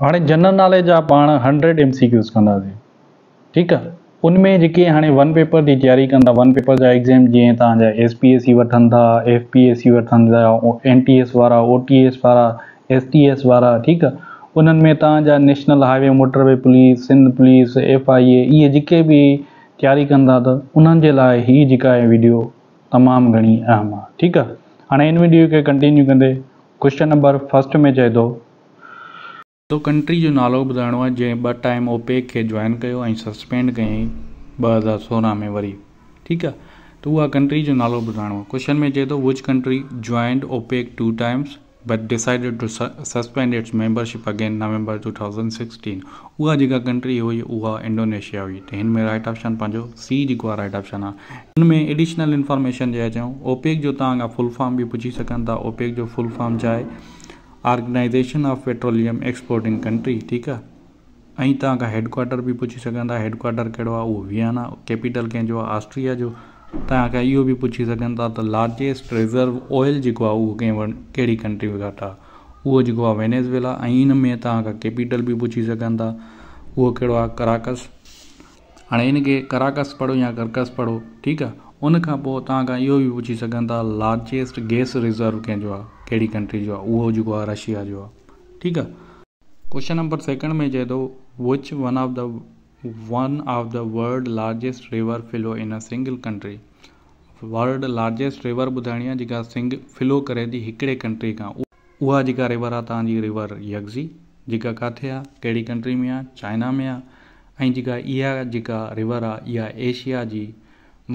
हाणे general knowledge जा पाण हंड्रेड एम सी क्यूस कंदासीं ठीकु आहे उन में जेके हाणे वन पेपर जी तयारी कंदा वन पेपर जा एग्ज़ाम जीअं तव्हांजा एस पी एस सी वठनि था एफ पी एस सी वठनि था एन टी एस वारा ओ टी एस वारा एस टी एस वारा ठीकु आहे उन्हनि में तव्हांजा national highway motorway police Sindh police F I A इहे जेके बि तयारी कनि था त उन्हनि जे लाइ हीअ जेका आहे वीडियो तमामु घणी अहम आहे ठीकु आहे हाणे हिन वीडियो खे कंटिन्यू कंदे क्वेश्चन नंबर फस्ट में चए थो तो कंट्री जो नालो ॿुधाइणो आहे जंहिं ॿ टाइम ओपेक खे जॉइन कयो ऐं सस्पेंड कयईं ॿ हज़ार सोरहं में वरी ठीकु आहे त उहा कंट्री जो नालो ॿुधाइणो आहे क्वेश्चन में चए थो which country joined OPEC two times but decided to suspend its membership again November two thousand sixteen उहा जेका कंट्री हुई उहा इंडोनेशिया हुई त हिन में राइट ऑप्शन पंहिंजो सी जेको आहे राइट ऑप्शन आहे हुन में एडिशनल इंफॉर्मेशन जा चयऊं ओपेक जो तव्हां खां फुल फॉर्म बि पुछी सघनि था ओपेक जो फुल फार्म छाहे organisation of petroleum exporting country ठीकु आहे ऐं तव्हांखां हेडक्वाटर बि पुछी सघंदा हेडक्वाटर कहिड़ो आहे उहो वियाना कैपिटल कंहिंजो आहे ऑस्ट्रिया जो तव्हां खां इहो बि पुछी सघंदा त लार्जेस्ट रिज़र्व ऑयल जेको आहे उहो कंहिं वटि कहिड़ी कंट्री घटि आहे उहो जेको आहे वेनेसवेला ऐं इन में तव्हां खां कैपिटल बि पुछी सघंदा उहो कहिड़ो आहे कराकस हाणे इनखे कराकस पढ़ो या करकस पढ़ो ठीकु आहे उन खां पोइ तव्हां खां इहो बि पुछी सघंदा लार्जेस्ट गैस रिज़र्व कंहिंजो आहे कहिड़ी कंट्री जो आहे उहो जेको आहे रशिया जो आहे ठीकु आहे क्वेश्चन नंबर सेकंड में चए थो which one of the one of the world largest river flow in a single country world largest river ॿुधाइणी आहे जेका सिंग फिलो करे थी हिकिड़े कंट्री खां उहा जेका रिवर आहे तव्हांजी रिवर यग्ज़ी जेका किथे आहे कहिड़ी कंट्री में आहे चाइना में आहे ऐं जेका इहा जेका रिवर आहे इहा एशिया जी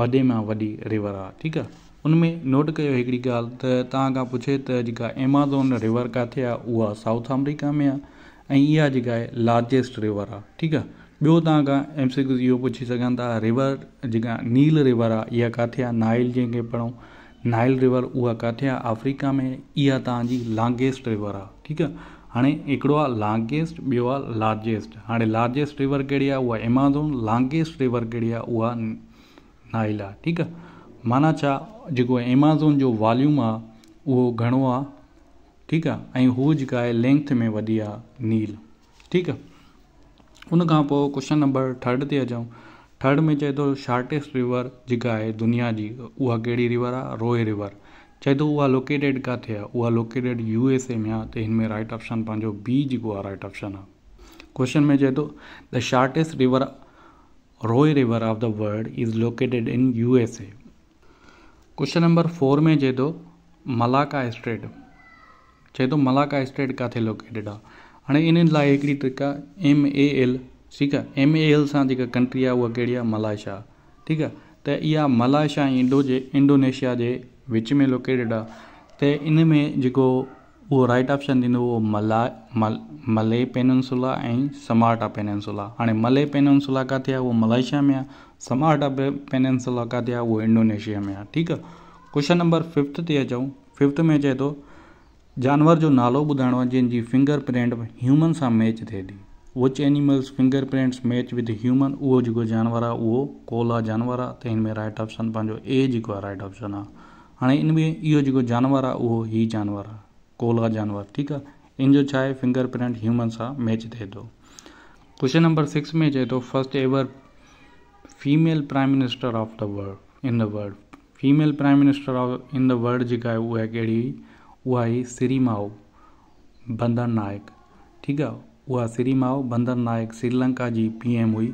वॾे मां वॾी रिवर आहे ठीकु आहे उनमें नोट कयो हिकिड़ी ॻाल्हि त तव्हां खां पुछे त जेका एमाज़ोन रिवर काथे आहे उहा साउथ अफ्रीका में आहे ऐं इहा जेका आहे लार्जेस्ट रिवर आहे ठीकु आहे ॿियो तव्हां खां एमसिक इहो पुछी सघनि था रिवर जेका नील रिवर आहे इहा किथे आहे नाइल जंहिंखे पढ़ूं नाइल रिवर उहा किथे आहे अफ्रीका में इहा तव्हांजी लांगेस्ट रिवर आहे ठीकु आहे हाणे हिकिड़ो आहे लांगेस्ट ॿियो आहे लार्जेस्ट हाणे लार्जेस्ट रिवर कहिड़ी आहे उहा एमाज़ोन लांगेस्ट रिवर कहिड़ी आहे उहा नाइल आहे ठीकु आहे माना छा जेको एमेज़ॉन जो वॉल्यूम आहे उहो घणो आहे ठीकु आहे ऐं हू जेका आहे लेंथ में वॾी आहे नील ठीकु आहे उन खां पोइ कॉश्न नंबर थर्ड ते अचूं थर्ड में चए थो शॉर्टेस्ट रिवर जेका आहे दुनिया जी उहा कहिड़ी रिवर आहे रोए रिवर चए थो उहा लोकेटेड किथे आहे उहा लोकेटेड यू एस ए में आहे त हिन में राइट ऑप्शन पंहिंजो बी जेको आहे राइट ऑप्शन आहे क्वेश्चन में चए थो the shortest river Roe river of the world is located in U S A question number four में जे दो मलाका स्टेट चए थो मलाका स्टेट किथे लोकेटेड आहे हाणे इन्हनि लाइ हिकिड़ी ट्रिक एम ए एल ठीक है एम ए एल से जेका कंट्री आहे उहा कहिड़ी है मलाइशा ठीकु आहे त इहा मलाइशा Indo J Indonesia J which में लोकेटेड आहे त इन में जो वो राइट ऑप्शन थींदो उहो मला मल मले पेनसुला ऐं समाटा पेनसुला हाणे मले पेनसुला किथे आहे उहो मलाइशा में आहे समार्ट पेनसला का दिया वो इंडोनेशिया में आहे ठीक है क्वेश्चन नंबर फिफ्थ ते अचूं फिफ्थ में चे तो जानवर जो नालो बुधाण आहे जंहिंजी फिंगर प्रिंट ह्यूमन से मैच थे थी which animals finger prints match with human वो जो जानवर आहे वो कोला जानवर आते तो इनमें में राइट ऑप्शन एक् ए जेको राइट ऑप्शन आहे हाँ इन में इहो जानवर आहे वो ही जानवर आहे कोला जानवर ठीक है इन जो फिंगर प्रिंट ह्यूमन से मैच थे तो क्वेश्चन नंबर सिक्स में चए तो first ever female prime minister of the world in the world female prime minister of in the world जेका आहे उहा कहिड़ी हुई उहा आहे सीरीमाओ बंदर नायक ठीकु आहे उहा सीरिमाओ बंदर नायक श्रीलंका जी एम हुई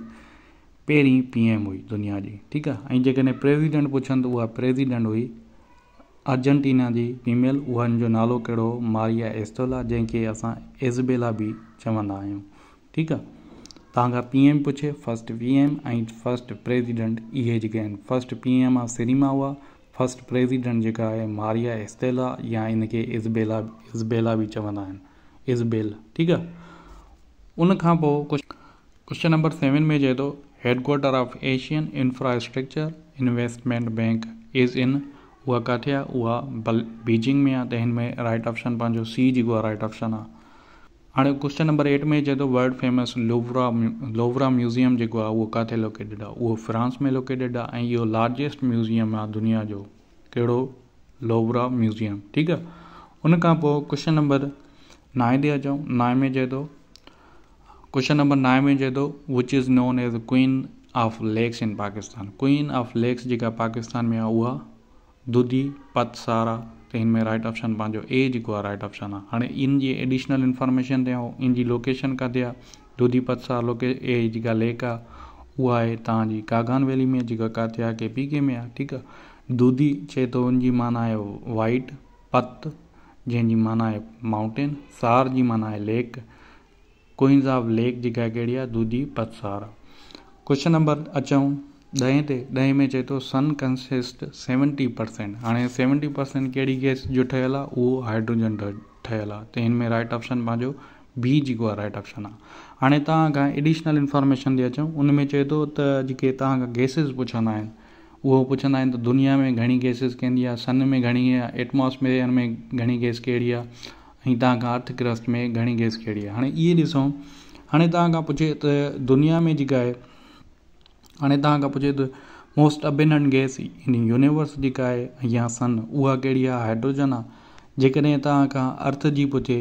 पहिरीं एम हुई दुनिया जी ठीकु आहे ऐं जेकॾहिं प्रेसिडेंट पुछनि त उहा प्रेसिडेंट हुई अर्जेंटीना जी फीमेल उन्हनि जो नालो कहिड़ो मारिया एस्टोला जंहिंखे असां एज़बेला बि चवंदा आहियूं ठीकु आहे तांगा पी एम पुछे फस्ट वी एम ऐं फस्ट प्रेज़िडेंट इहे जेके फस्ट पी एम आ सीमा हुआ फस्ट प्रेज़िडेंट जेका मारिया एस्तेला या इनके इज़बेला इज़बेला भी चवन इज़बेल ठीक है उनखां क्वेश्चन नंबर सेवन में चए थो headquarter of Asian infrastructure investment bank is in वह काथे आहे बल बीजिंग में आते हैं में राइट ऑप्शन पंहिंजो सी जो आहे राइट ऑप्शन आ हाँ क्वेश्चन नंबर एट में चए world famous Louvre Louvre museum जो आहे किथे लोकेटेड आहे उहो फ्रांस में लोकेटेड आहे ऐं लार्जेस्ट म्यूज़ियम आ दुनिया जो कड़ो लोवरा म्यूज़ियम ठीक है उनका क्वेश्चन नंबर नाए ते अचूं नाए में चए थो क्वेश्चन नंबर नाए में चए थो which is known as queen of lakes in Pakistan queen of lakes जेका पाकिस्तान में आहे उहा दुधी पतसारा तो इनमें राइट ऑप्शन पंहिंजो ए जेको राइट ऑप्शन आहे हाणे इन जी एडिशनल इंफॉर्मेशन ते इन जी लोकेशन किथे आहे दुधीपत सां लोके ए जेका लेक आहे कागान वैली में जेका किथे आहे के पी के में ठीक ठीकु आहे दूधी चए उनकी माना है वाइट पत जंहिंजी माना है माउंटेन सार की माना है लेक क्वींस ऑफ लेक जी कड़ी आहे दूधी पतसार क्वेश्चन नंबर अचूं ॾहें ते ॾहें में चए थो सन कंसिस्ट सेवनटी परसेंट हाणे सेवनटी परसेंट कहिड़ी गैस जो ठहियलु आहे उहो हाइड्रोजन ठहियलु आहे त हिन में राइट ऑप्शन पंहिंजो बी जेको आहे राइट ऑप्शन आहे हाणे तव्हां खां एडिशनल इंफॉर्मेशन ते अचूं उन में चए थो त जेके तव्हां खां गैसिस पुछंदा आहिनि उहो पुछंदा आहिनि त दुनिया में घणी गैसिस कंदी आहे सन में घणी आहे एटमॉस्फेयर में घणी गैस कहिड़ी आहे ऐं तव्हां खां अर्थग्रहथ में घणी गैस कहिड़ी आहे हाणे इहे ॾिसूं हाणे तव्हां खां पुछे त दुनिया में जेका आहे हाणे तव्हां खां पुछे त मोस्ट अभिनन गैस इन यूनिवर्स जेका आहे या सन उहा कहिड़ी आहे हाइड्रोजन आहे जेकॾहिं तव्हां खां अर्थ जी पुछे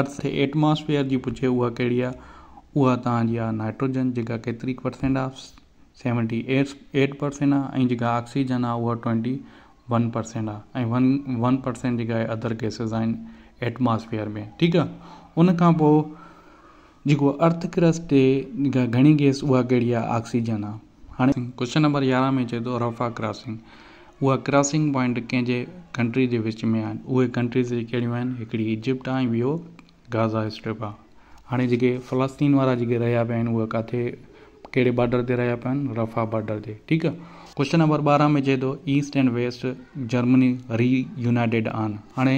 अर्थ एटमॉस्फेयर जी पुछे उहा कहिड़ी आहे उहा तव्हांजी आहे नाइट्रोजन जेका केतिरी परसेंट आहे सेवनटी एट एट परसेंट आहे ऐं जेका ऑक्सीजन आहे उहा ट्वेंटी वन परसेंट आहे ऐं वन वन परसेंट जेका आहे अदर गैसिस आहिनि एटमॉस्फेयर में ठीकु आहे उन खां पोइ जेको अर्थ क्रस्ट ते घणी गैस उहा कहिड़ी आहे ऑक्सीजन आहे हाणे क्वेश्चन नंबर यारहं में चए थो रफ़ा क्रॉसिंग उहा क्रॉसिंग पॉइंट कंहिंजे कंट्री जे विच में आहिनि उहे कंट्रीज़ कहिड़ियूं आहिनि हिकिड़ी इजिप्ट आहे ऐं ॿियो गाज़ा स्ट्रिप आहे हाणे जेके फलस्तीन वारा जेके रहिया पिया आहिनि उहे किथे कहिड़े बॉडर ते रहिया पिया आहिनि रफ़ा बॉडर ते ठीकु आहे क्वेश्चन नंबर ॿारहं में चए थो east and west Germany reunited आहिनि हाणे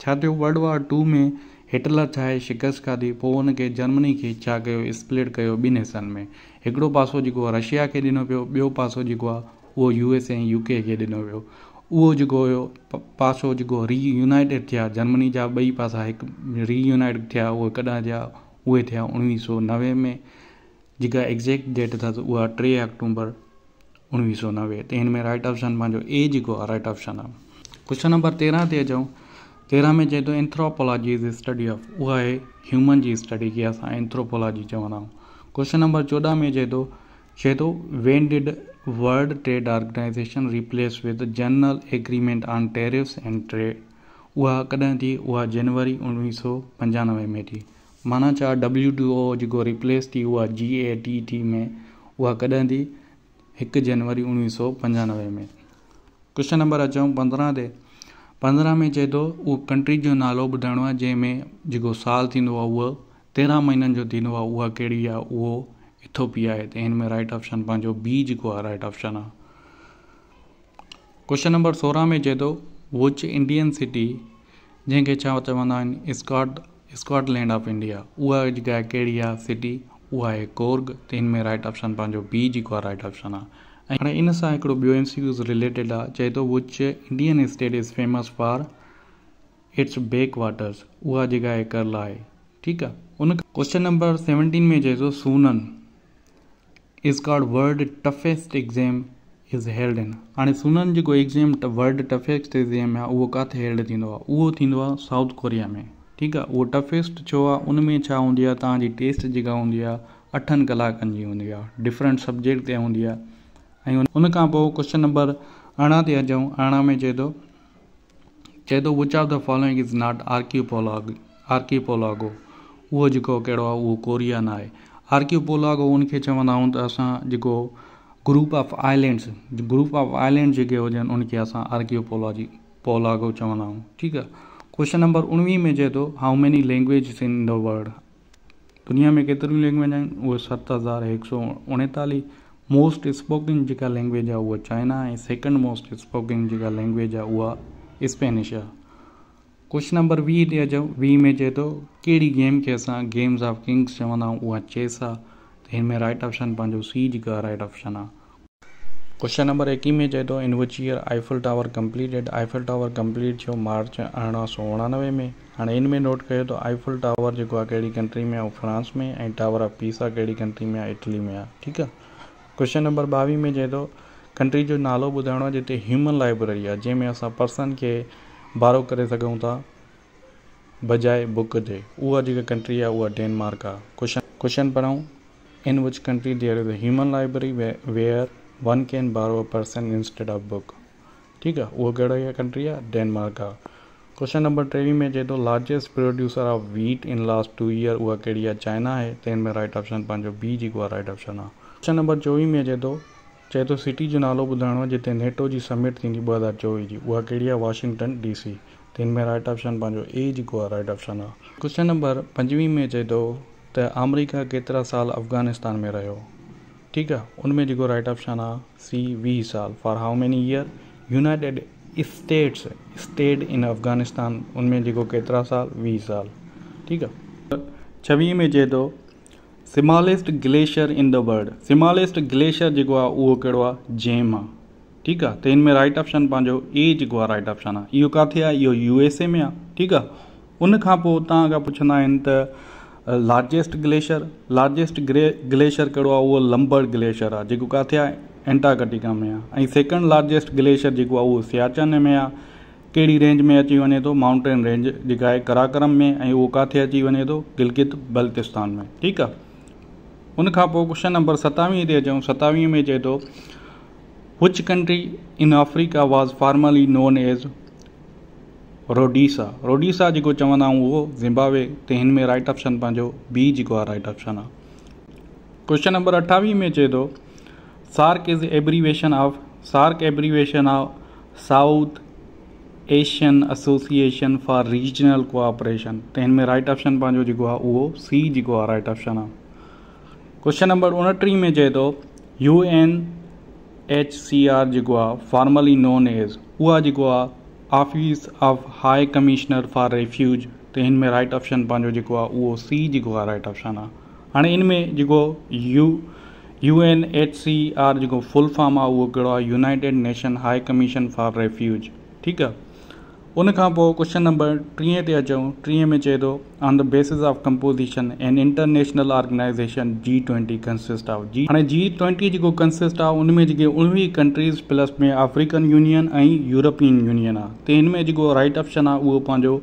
छा थियो वर्ल्ड वॉर टू में हिटलर छाहे शिकस्त खाधी पोइ हुन खे जर्मनी खे छा कयो स्प्लिट कयो ॿिनि हिसनि में हिकिड़ो पासो जेको आहे रशिया खे ॾिनो पियो ॿियो पासो जेको आहे उहो यू एस ए यू के खे ॾिनो वियो उहो जेको हुयो पासो जेको रीयूनाइटेड थिया जर्मनी जा ॿई पासा हिकु रीयूनाइटेड थिया उहे कॾहिं थिया उहे थिया उणिवीह सौ नवे में जेका एग्ज़ेक्ट डेट अथसि उहा टे अक्टूबर उणिवीह सौ नवे त हिन में राइट ऑप्शन पंहिंजो ए जेको आहे राइट ऑप्शन आहे क्वेश्चन नंबर तेरहं ते अचूं तेरहं में चए थो एंथ्रोपोलॉजी इज़ स्टडी ऑफ उहा आहे ह्यूमन जी स्टडी जीअं असां एंथ्रोपोलॉजी चवंदा आहियूं क्वेश्चन नंबर चोॾहं में चए थो चए थो when did world trade organisation replace with general agreement on tariffs and trade उहा कॾहिं थी उहा जनवरी उणिवीह सौ पंजानवे में थी माना छा डब्ल्यू डी ओ जेको रिप्लेस थी उहा जी ए टी टी में उहा कॾहिं थी हिकु जनवरी उणिवीह सौ पंजानवे में क्वेश्चन नंबर अचूं पंद्रहं ते पंद्रहं में चए थो उहो कंट्री जो नालो ॿुधाइणो आहे जंहिंमें जेको सालु थींदो आहे उहो तेरहं महीननि जो थींदो आहे उहा कहिड़ी आहे उहो इथोपिया आहे त हिन में राइट ऑप्शन पंहिंजो बी जेको आहे राइट ऑप्शन आहे क्वेश्चन नंबर सोरहं में चए थो वुच इंडियन सिटी जंहिंखे छा चवंदा आहिनि स्कॉट स्कॉटलैंड ऑफ इंडिया उहा जेका कहिड़ी आहे सिटी उहा आहे कोर्ग त हिन में राइट ऑप्शन पंहिंजो बी जेको आहे राइट ऑप्शन आहे ऐं इन सां हिकिड़ो ॿियो इंस्टीट्यूज़ रिलेटेड आहे चए थो which Indian state is famous for its backwaters उहा जेका आहे करला आहे ठीकु आहे उन क्वेश्चन नंबर सेवनटीन में चए थो सोनन is called world toughest exam is held in हाणे सोन जेको एग्ज़ाम वल्ड टफेस्ट एग्ज़ाम आहे उहो किथे हेल्ड थींदो आहे उहो थींदो आहे साउथ कोरिया में ठीकु आहे उहो टफेस्ट छो आहे उन में छा हूंदी आहे तव्हांजी टेस्ट जेका हूंदी आहे अठनि कलाकनि जी हूंदी आहे डिफरेंट सब्जेक्ट ते हूंदी आहे उन क्वेश्चन नंबर अरिड़हं ते अचूं अरह में चए थो चए थो which of the following is not archipelago archipelago वो जो कहिड़ो आहे उहो कोरियन आहे आर्कियोपोलॉगो उनखे चवंदा तो त असां group of islands group of island जो हुजनि उनखे असां आर्कियोपोलॉजी पोलागो चवंदा ठीक है क्वेश्चन नंबर उणिवीह में चए थो how many language in the world दुनिया में केतर लैंग्वेज आज वो सत हज़ार एक सौ उणेतालीह मोस्ट स्पोकिंग जिका लैंग्वेज आहे उहा चाइना ऐं सेकेंड मोस्ट स्पोकिंग जेका लैंग्वेज आहे उहा स्पेनिश आहे क्वेश्चन नंबर वी ते अचूं में चे तो कड़ी गेम के अस गेम्स ऑफ किंग्स चवंदा आहियूं चेस आहे त में राइट ऑप्शन पंहिंजो सी जेका राइट ऑप्शन आहे क्वेश्चन नंबर एक्वी में चए थो in which year Eiffel tower completed Eiffel tower complete थियो मार्च अरिड़हं सौ उणानवे में हाँ हिन में नोट कर त आईफल टावर जेको कंट्री में फ्रांस में टावर ऑफ पीस आहे कंट्री में इटली में आहे ठीकु क्वेश्चन नंबर बवी में चए थो तो, कंट्री जो नालो ॿुधाइणो जिते ह्यूमन लाइब्रेरी आहे जंहिंमें असां पर्सन के भाड़ो कर बजाय बुक जे उहा कंट्री आहे उहा डेनमार्क क्वेश्चन क्वेश्चन पढ़ूं in which country there is human library where one can borrow a person instead of book ठीक है वह कड़ा कंट्री है डेनमार्क आहे क्वेश्चन नंबर टेवी में चए थो largest producer of wheat in last two year वह कड़ी है चाइना आहे तंहिंमें राइट ऑप्शन पंहिंजो बी जेको आहे राइट ऑप्शन आहे क्वेशन नंबर चोवीह में अचे थो चए थो सिटी जो नालो ॿुधाइणो आहे जिते नेटो जी समिट थींदी ॿ हज़ार चोवीह जी उहा कहिड़ी आहे वॉशिंगटन डीसी त हिन में राइट ऑप्शन पंहिंजो ए जेको आहे राइट ऑप्शन आहे क्वेश्चन नंबर पंजवीह में अचे थो त अमरिका केतिरा साल अफगानिस्तान में रहियो ठीकु आहे उन में जेको राइट ऑप्शन आहे सी वीह साल for how many year United States state in Afghanistan उन में जेको केतिरा साल वीह साल ठीकु आहे छवीह में चए थो smallest glacier in the world smallest glacier जेको आहे उहो कहिड़ो आहे जैम आहे ठीकु आहे त हिन में राइट ऑप्शन पंहिंजो ए जेको आहे राइट ऑप्शन आहे इहो काथे आहे इहो यू एस ए में आहे ठीक आहे उन खां पोइ तव्हां अगरि पुछंदा आहिनि त largest glacier largest grey glacier कहिड़ो आहे उहो लंबर ग्लेशियर आहे जेको काथे आहे एंटार्कटिका में आहे ऐं सेकेंड लार्जेस्ट ग्लेशियर जेको आहे उहो में आहे कहिड़ी रेंज में अची वञे थो माउंटेन रेंज जेका आहे कराकरम में ऐं उहो काथे अची वञे थो गिलगित बल्तिस्तान में ठीकु आहे उनखां पोइ क्वेशन नंबर सतावीह ते अचऊं सतावीह में चए थो which country in Africa was formerly known as Rhodesia Rhodesia जेको चवंदा आहियूं उहो ज़िम्बाबे ते हिन में राइट ऑप्शन पंहिंजो बी जेको आहे राइट ऑप्शन आहे क्वेश्चन नंबर अठावीह में चए थो SAARC is abbreviation of SAARC abbreviation of South Asian Association for Regional Cooperation त हिन में राइट ऑप्शन पंहिंजो जेको आहे उहो सी जेको आहे राइट ऑप्शन आहे क्वेश्चन नंबर उणटीह में चए थो U N H C R जेको आहे फॉर्मली नोन एज़ उहा जेको आहे office of high commissioner for refuge त हिन में राइट ऑप्शन पंहिंजो जेको आहे उहो सी जेको आहे राइट ऑप्शन आहे हाणे हिन में जेको U U N H C R जेको फुल फॉर्म आहे उहो कहिड़ो आहे United Nation high commission for refuge ठीकु आहे उन खां पोइ क्वशन नंबर टीह ते अचूं टीह में चए थो on the basis of composition and international organisation G twenty consist of G हाणे जी ट्वेंटी जेको कंसिस्ट आहे उन में जेके उणिवीह कंट्रीज़ प्लस में अफ्रीकन यूनियन ऐं यूरोपियन यूनियन आहे त हिन में जेको राइट ऑप्शन आहे उहो पंहिंजो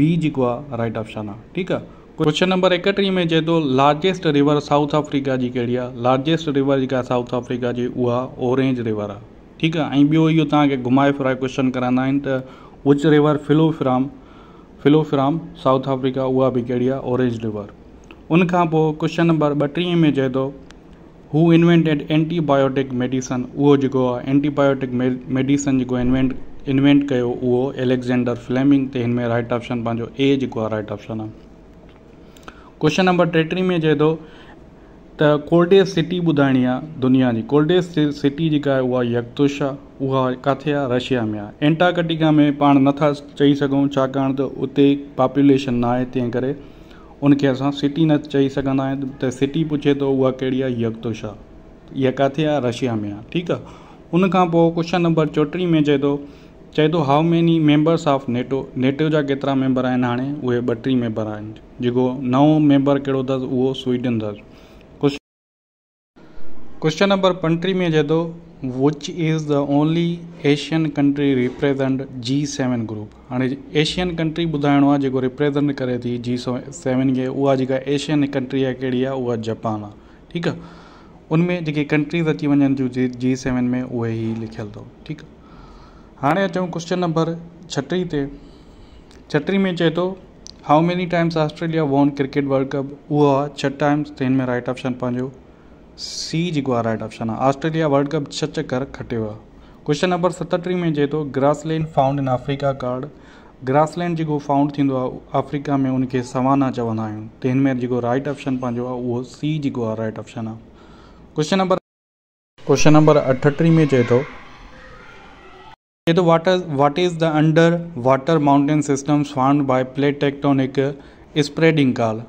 बी जेको आहे राइट ऑप्शन आहे ठीकु आहे क्वेशन नंबर एकटीह में चए थो लार्जेस्ट रिवर साउथ अफ्रीका जी कहिड़ी आहे लार्जेस्ट रिवर जेका साउथ अफ्रीका जी उहा ओरेंज रिवर आहे ठीकु आहे ऐं ॿियो इहो तव्हांखे घुमाए फिराए क्वेशन कराईंदा आहिनि त which river flow from flow from South Africa उहा बि कहिड़ी आहे ओरेंज रिवर उनखां पोइ क्शन नंबर ॿटीह में चए थो हू इन्वेंटेड एंटीबायोटिक मेडिसन उहो जेको आहे एंटीबायोटिक मेडिसन जेको इन्वेंट इन्वेंट कयो उहो एलेक्ज़ेंडर फ्लैमिंग ते हिन में राइट ऑप्शन पंहिंजो ए जेको आहे राइट ऑप्शन आहे क्वेशन नंबर टेटीह में चए थो त कोल्डेस्ट सिटी ॿुधाइणी आहे दुनिया जी कोल्डेस्ट सिटी जेका आहे उहा यकतुश आहे उहा किथे आहे रशिया में आहे एंटार्कटिका में पाण नथा चई सघूं छाकाणि त उते पॉप्युलेशन न आहे तंहिं करे उनखे असां सिटी न चई सघंदा आहियूं त सिटी पुछे थो उहा कहिड़ी आहे यकतुश आहे इहा किथे आहे रशिया में आहे ठीकु आहे उनखां पोइ क्वेश्चन नंबर चोटीह में चए थो चए थो how many members of NATO NATO जा केतिरा मेंबर आहिनि हाणे उहे ॿटीह मेंबर आहिनि जेको नओं मेंबर कहिड़ो अथसि उहो स्वीडन अथसि क्वेश्चन नंबर country में जो which is the only Asian country represent G seven group हाँ एशियन कंट्री ॿुधाइणो जो रिप्रेज़ेंट करे थी जी सेवन के उहा एशियन कंट्री है कड़ी आहे जापान ठीक ठीकु उनमें जी कंट्रीज़ अची वन जी जी सेवन में उ लिखल लिखियलु ठीक हाँ आहे हाणे क्वेश्चन नंबर छटी से छटी में चे तो how many times Australia won cricket world cup उ छह टाइम्स तो इनमें राइट ऑप्शन पाँच सी जिगवा राइट ऑप्शन है ऑस्ट्रेलिया वर्ल्ड कप छच कर खटे आहे क्वेश्चन नंबर सतटी में अचे थो grassland found in Africa called grassland जेको फाउंड थींदो अफ्रीका में उनखे सवाना चवंदा आहियूं त में जेको राइट ऑप्शन पंहिंजो आहे उहो सी जेको आहे राइट ऑप्शन आहे क्वेश्चन नंबर क्वेश्चन नंबर अठटी में चए थो चए थो water what is the underwater mountain systems found by plate tectonic spreading called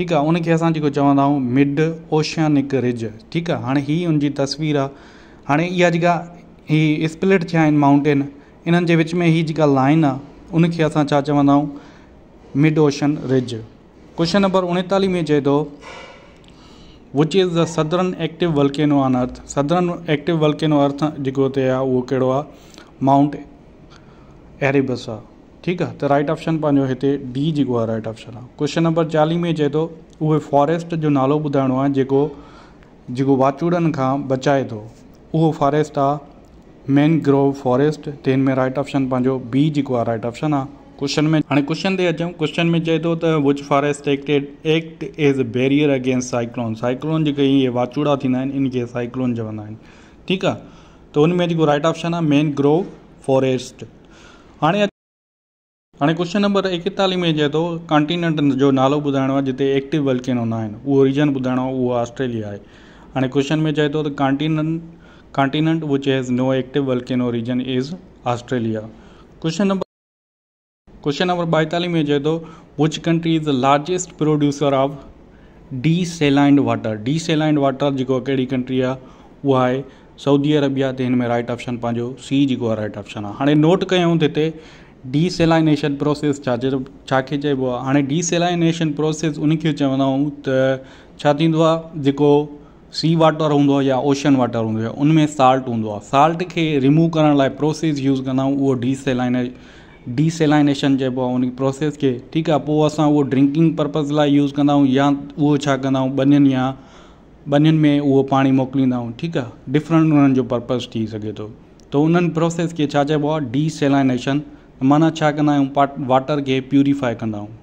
ठीकु आहे उनखे असां जेको चवंदा आहियूं मिड ओशियानिक रिज ठीकु आहे हाणे हीअ हुनजी जी तस्वीर आहे हाणे इहा जेका हीअ स्प्लिट थिया आहिनि माउंटेन इन्हनि जे विच में हीअ जेका लाइन आहे उनखे असां छा चवंदा आहियूं mid ocean ridge question number उणेतालीह में चए थो which is the southern active volcano on earth southern active volcano earth जेको हुते आहे उहो कहिड़ो आहे माउंट एरेबस आहे ठीकु आहे त राइट ऑप्शन पंहिंजो हिते डी जेको आहे राइट ऑप्शन आहे क्वेश्चन नंबर चालीह में चए थो उहो फॉरेस्ट जो नालो ॿुधाइणो आहे जेको जेको वाचूड़नि खां बचाए थो उहो फॉरेस्ट आहे मेन ग्रोव फॉरेस्ट त हिन में राइट ऑप्शन पंहिंजो बी जेको आहे राइट ऑप्शन आहे क्वेश्चन में हाणे क्वेश्चन ते अचूं क्वेश्चन में चए थो त which forest acted act as a barrier against cyclone cyclone जेके इहे वाचूड़ा थींदा आहिनि इनखे साइक्लोन चवंदा आहिनि ठीकु आहे त हुन में जेको राइट ऑप्शन आहे मेन ग्रो फॉरेस्ट हाणे हाँ क्वेश्चन नंबर एकेतालीह में चए थो कॉन्टिनेंट जो नालो ॿुधाइणो आहे जिते एक्टिव वल्केनो न आहिनि उहो रीजन ॿुधाइणो आहे ऑस्ट्रेलिया है हाँ क्वेश्चन में चए थो त continent continent which has no active volcano region is Australia question number question number ॿाएतालीह में चए थो which country is the largest producer of desalinated water desalinated water जो कड़ी कंट्री है वह आहे सऊदी अरबिया ते में राइट ऑप्शन पंहिंजो सी जेको राइट ऑप्शन आहे हाणे नोट कयूं हिते डीसेलाइनेशन प्रोसेस छा चइबो छाखे चइबो आहे हाणे डीसेलाइनेशन प्रोसेस उनखे आहियूं त छा थींदो आहे जेको सी वाटर हूंदो आहे या ओशन वाटर हूंदो आहे उनमें साल्ट हूंदो आहे साल्ट खे रिमूव करण लाइ प्रोसेस यूज़ कंदा आहियूं उहो डीसेलाइने डीसेलाइनेशन चइबो आहे उन प्रोसेस खे ठीकु आहे पोइ असां उहो ड्रिंकिंग पर्पज़ लाइ यूज़ कंदा आहियूं या उहो छा कंदा आहियूं बनियुनि या बनियुनि में उहो पाणी मोकिलींदा आहियूं ठीकु आहे डिफरेंट उन्हनि जो पर्पज़ थी सघे थो त उन्हनि प्रोसेस खे छा चइबो आहे डीसेलाइनेशन माना छा कंदा आहियूं पा वाटर खे प्यूरीफाए कंदा आहियूं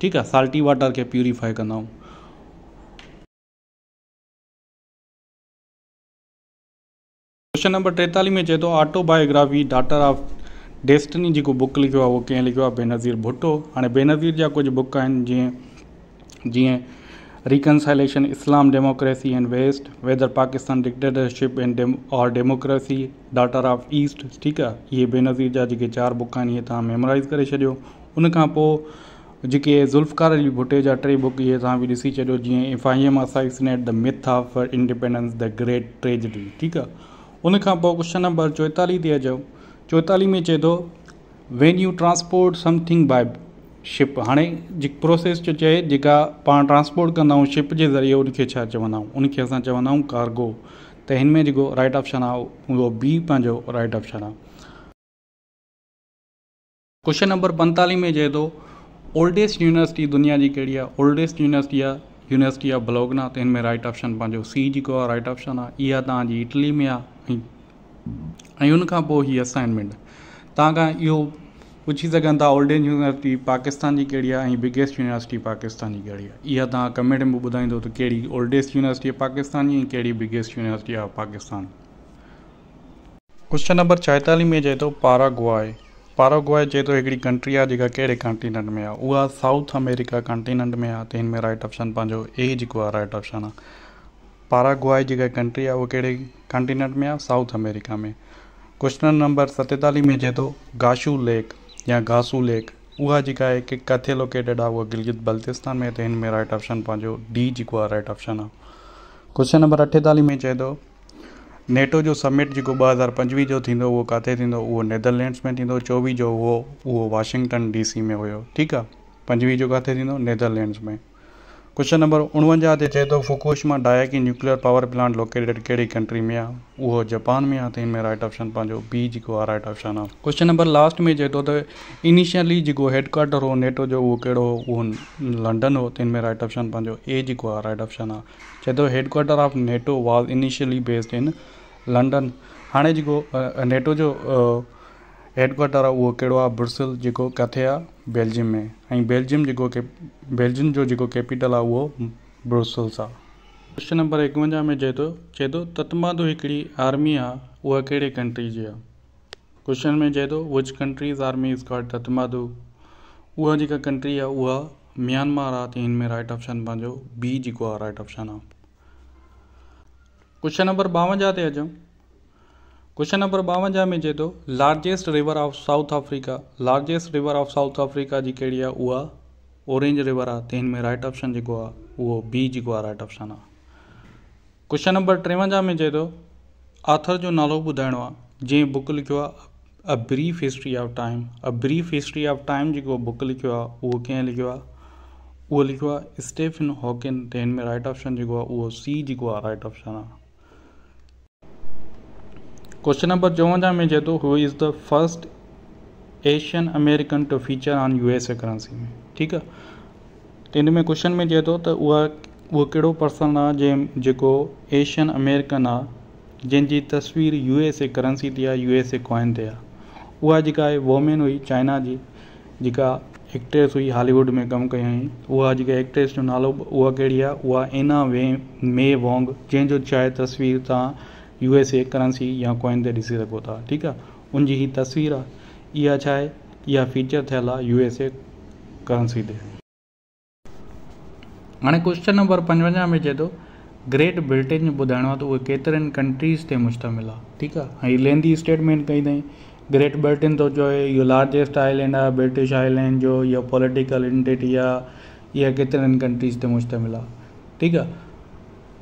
ठीकु आहे साल्टी वाटर खे प्यूरीफाए कंदा आहियूं क्वेश्चन नंबर टेतालीह में चए थो ऑटोबायोग्राफी डाटर ऑफ डेस्टनी जेको बुक लिखियो आहे उहो कंहिं लिखियो आहे बेनज़ीर भुट्टो हाणे बेनज़ीर जा कुझु बुक आहिनि जीअं जीअं reconciliation islam democracy and west whether pakistan dictatorship and Dem or democracy daughter of east ठीकु आहे इहे बेनज़ीर जा जेके चारि बुक आहिनि इहे तव्हां मेमोराइज़ करे छॾियो उन खां पोइ जेके ज़ुल्फकार अली भुटे जा टे बुक इहे तव्हां तो बि ॾिसी छॾियो जीअं if I am assassinated the myth of independence the great tragedy ठीकु आहे उन खां पोइ क्वेश्चन नंबर चोएतालीह ते अचो चोएतालीह में चए थो when you transport something by ship हाणे जी प्रोसेस जो चए जेका पाण ट्रांस्पोर्ट कंदाऊं शिप जे ज़रिए उनखे छा चवंदा आहियूं उनखे असां चवंदा आहियूं कार्गो त हिन में जेको राइट ऑप्शन आहे उहो बी पंहिंजो राइट ऑप्शन आहे क्वेश्चन नंबर पंतालीह में चए थो ओल्डेस्ट यूनिवर्सिटी दुनिया जी कहिड़ी आहे ओल्डेस्ट यूनिवर्सिटी आहे यूनिवर्सिटी आहे ब्लोगनाथ हिन में राइट ऑप्शन पंहिंजो सी जेको आहे राइट ऑप्शन आहे इहा तव्हांजी इटली में आहे ऐं उनखां पोइ हीअ असाइनमेंट तव्हां खां इहो पुछी सघंदा ओल्डेस्ट यूनिवर्सिटी पाकिस्तान जी कहिड़ी आहे ऐं बिगेस्ट यूनिवर्सिटी पाकिस्तान जी कहिड़ी आहे इहा तव्हां कमेंट में ॿुधाईंदो त कहिड़ी ओल्डेस्ट यूनिवर्सिटी आहे पाकिस्तान जी कहिड़ी biggest university of Pakistan question number छाएतालीह में चए थो पारागुआ पारागुआ चए थो हिकिड़ी कंट्री आहे जेका कहिड़े कॉन्टीनैंट में आहे उहा साउथ अमेरिका कॉन्टीनेट में आहे त हिन में राइट ऑप्शन पंहिंजो ए जेको आहे राइट ऑप्शन आहे पारागोआ जेका कंट्री आहे उहा कहिड़े कॉन्टीनैंट में आहे साउथ अमेरिका में क्वेश्चन नंबर सतेतालीह में चए थो गाशू लेक या घासू लेक उहा जेका आहे के किथे लोकेटेड आहे उहा गिलगित बल्तिस्तान में हिन में राइट ऑप्शन पंहिंजो डी जेको आहे राइट ऑप्शन आहे क्वेश्चन नंबर अठेतालीह में चए थो नेटो जो समिट जेको ॿ हज़ार पंजुवीह जो थींदो उहो किथे थींदो उहो नैदरलैंड्स में थींदो चोवीह जो उहो उहो वॉशिंगटन डी सी में हुयो ठीकु आहे पंजवीह जो किथे थींदो नैदरलैंड्स में क्वेश्चन नंबर उणवंजा ते चए थो Fukushima Daiichi nuclear power plant located कड़ी कंट्री में आहे जापान में आहे तो में राइट ऑप्शन पंहिंजो बी जेको राइट ऑप्शन आहे क्वेश्चन नंबर लास्ट में चए थो इनिशियली जेको हेडक्वाटर हो नेटो जो उहो कहिड़ो हो उहो लंडन हो त हिन में राइट ऑप्शन पंहिंजो ए जेको आहे राइट ऑप्शन आहे चए थो headquarter of NATO was initially based in London हाँ जो नेटो जो हेडक्वाटर आहे उहो कहिड़ो आहे ब्रुसल जेको किथे आहे बेल्जियम में ऐं बेल्जियम जेको केप बेल्जियम जो जेको कैपिटल आहे उहो ब्रुसल्स आहे क्वेश्चन नंबर एकवंजाह में चए थो चए थो ततमाधु हिकिड़ी आर्मी आहे उहा कहिड़े कंट्री जी आहे क्वेशन में चए थो विच कंट्रीज़ आर्मी स्कॉड ततमाधु उहा जेका कंट्री आहे उहा म्यमार आहे त हिन में राइट ऑप्शन पंहिंजो बी जेको आहे राइट ऑप्शन आहे क्वेश्चन नंबर ॿावंजाह ते अचूं क्वेश्चन नंबर बवंजा में जे तो largest river of South Africa largest river of South Africa जी कड़ी है वह ऑरेंज रिवर आहे में राइट ऑप्शन जो आहे बी जो राइट ऑप्शन आ क्वेश्चन नंबर टेवंजा में चे तो आथर जो नालो बुधाणो आ जै बुक लिखो a brief history of time a brief history of time जो बुक लिखो वो कें कीअं लिखियो लिखो स्टेफिन हॉकिन में राइट ऑप्शन जो सी जो राइट ऑप्शन आ क्वेश्चन नंबर चोवंजाह में चए थो who is the first Asian American to feature on U S A currency में ठीकु आहे त हिन में क्वेशन में चए थो त उहा उहो कहिड़ो पर्सन आहे जंहिं जेको एशियन अमेरिकन आहे जंहिंजी तस्वीर यू एस ए करंसी ते आहे यू एस ए कॉइन ते आहे उहा जेका आहे वॉमेन हुई चाइना जी जेका एक्ट्रेस हुई हॉलीवुड में कमु कई हुई उहा जेका एक्ट्रेस जो नालो उहा कहिड़ी आहे उहा इन वे मे वोंग जंहिंजो चाहे तस्वीर तस्वीरु तव्हां यू एस ए करंसी या कॉइन अच्छा तो ते ॾिसी सघो था ठीकु आहे उन जी हीअ तस्वीर आहे इहा छा आहे इहा फीचर थियल आहे यू एस ए करंसी ते हाणे क्वेश्चन नंबर पंजवंजाह में चए थो ग्रेट ब्रिटेन ॿुधाइणो आहे त उहे केतिरनि कंट्रीज़ ते मुश्तमिल आहे ठीकु आहे ऐं लेंदी स्टेटमेंट कई अथई ग्रेट ब्रिटेन थो चए इहो लार्जेस्ट आइलैंड आहे ब्रिटिश आइलैंड जो इहा पॉलिटिकल इंटिटी आहे इहा केतिरनि कंट्रीज़ ते मुश्तमिल आहे ठीकु आहे